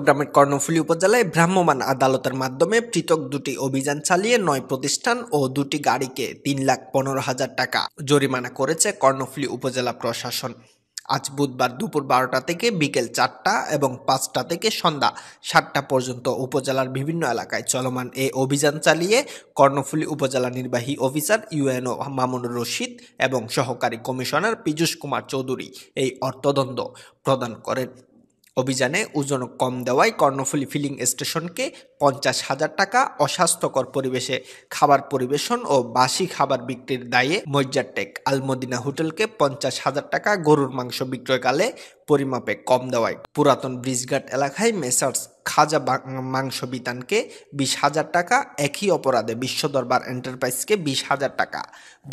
চট্টগ্রামের কর্ণফুলী উপজেলায় ভ্রাম্যমাণ আদালতের মাধ্যমে পৃথক দুটি অভিযান চালিয়ে নয় প্রতিষ্ঠান ও দুটি গাড়িকে তিন লাখ পনেরো হাজার টাকা জরিমানা করেছে কর্ণফুলী উপজেলা প্রশাসন আজ বুধবার দুপুর বারোটা থেকে বিকেল চারটা এবং পাঁচটা থেকে সন্ধ্যা সাতটা পর্যন্ত উপজেলার বিভিন্ন এলাকায় চলমান এ অভিযান চালিয়ে কর্ণফুলী উপজেলা নির্বাহী অফিসার ইউএনও মামুনুর রশিদ এবং সহকারী কমিশনার পীযুষ কুমার চৌধুরী এই অর্থদণ্ড প্রদান করেন অভিযানে ওজন কম দেওয়ায় কর্ণফুলী ফিলিং স্টেশনকে পঞ্চাশ হাজার টাকা অস্বাস্থ্যকর পরিবেশে খাবার পরিবেশন ও বাসি খাবার বিক্রির দায়ে মজ্জারটেক আলমদিনা হোটেলকে পঞ্চাশ হাজার টাকা গরুর মাংস বিক্রয়কালে পরিমাপে কম দেওয়ায় পুরাতন ব্রিজঘাট এলাকায় মেসার্স খাজা মাংস বিতানকে বিশ হাজার টাকা একই অপরাধে বিশ্ব দরবার এন্টারপ্রাইজকে বিশ হাজার টাকা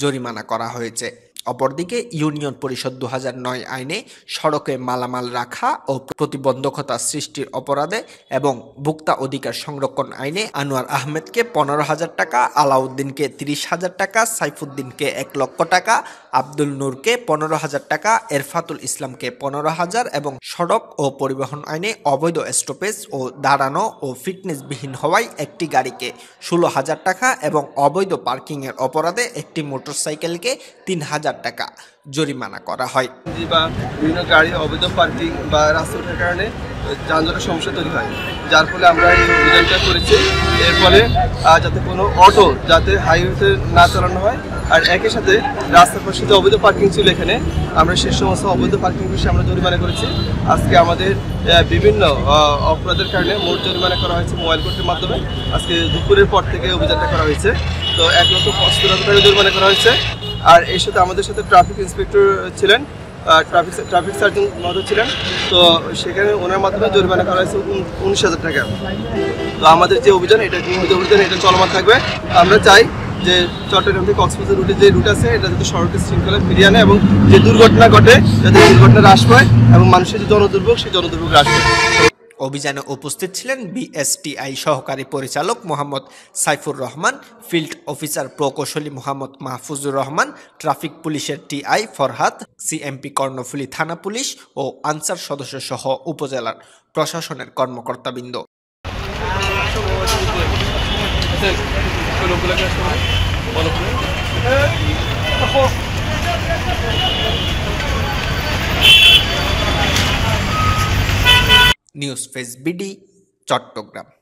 জরিমানা করা হয়েছে অপরদিকে ইউনিয়ন পরিষদ দু আইনে সড়কে মালামাল রাখা ও প্রতিবন্ধকতা সৃষ্টির অপরাধে এবং ভোক্তা অধিকার সংরক্ষণ আইনে আনোয়ার আহমেদকে পনেরো হাজার টাকা আলাউদ্দিনকে তিরিশ হাজার টাকা সাইফুদ্দিনকে এক লক্ষ টাকা আব্দুল নূরকে পনেরো হাজার টাকা এরফাতুল ইসলামকে পনেরো হাজার এবং সড়ক ও পরিবহন আইনে অবৈধ স্টপেজ ও দাঁড়ানো ও ফিটনেসবিহীন হওয়ায় একটি গাড়িকে ষোলো হাজার টাকা এবং অবৈধ পার্কিংয়ের অপরাধে একটি মোটরসাইকেলকে তিন হাজার হাজার টাকা জরিমানা করা হয় বা বিভিন্ন গাড়ি অবৈধ পার্কিং বা রাস্তা ওঠার কারণে যানজটের সমস্যা তৈরি হয় যার ফলে আমরা এই অভিযানটা করেছি এর ফলে যাতে কোনো অটো যাতে হাইওয়েতে না চালানো হয় আর একই সাথে রাস্তার পাশে যে অবৈধ পার্কিং ছিল এখানে আমরা সে সমস্ত অবৈধ পার্কিং বিষয়ে আমরা জরিমানা করেছি আজকে আমাদের বিভিন্ন অপরাধের কারণে মোট জরিমানা করা হয়েছে মোবাইল কোর্টের মাধ্যমে আজকে দুপুরের পর থেকে অভিযানটা করা হয়েছে তো এক লক্ষ পঁচাত্তর হাজার টাকা জরিমানা করা হয়েছে আর এর সাথে আমাদের সাথে ট্রাফিক ইন্সপেক্টর ছিলেন ট্রাফিক ট্রাফিক সার্জন মতো ছিলেন তো সেখানে ওনার মাধ্যমে জরিমানা করা হয়েছে উনিশ হাজার টাকা তো আমাদের যে অভিযান এটা অভিযান এটা চলমান থাকবে আমরা চাই যে চট্টগ্রাম থেকে কক্সবাজার রুটে যে রুট আছে এটা যাতে সড়কের শৃঙ্খলা ফিরিয়ে আনে এবং যে দুর্ঘটনা ঘটে যাতে দুর্ঘটনা হ্রাস পায় এবং মানুষের যে জনদুর্ভোগ সেই জনদুর্ভোগ হ্রাস পায় অভিযানে উপস্থিত ছিলেন বিএসটিআই সহকারী পরিচালক মোহাম্মদ সাইফুর রহমান ফিল্ড অফিসার প্রকৌশলী মোহাম্মদ মাহফুজুর রহমান ট্রাফিক পুলিশের টিআই ফরহাদ সিএমপি কর্ণফুলী থানা পুলিশ ও আনসার সদস্য সহ উপজেলার প্রশাসনের কর্মকর্তাবৃন্দ নিউজ ফেস বিডি চট্টগ্রাম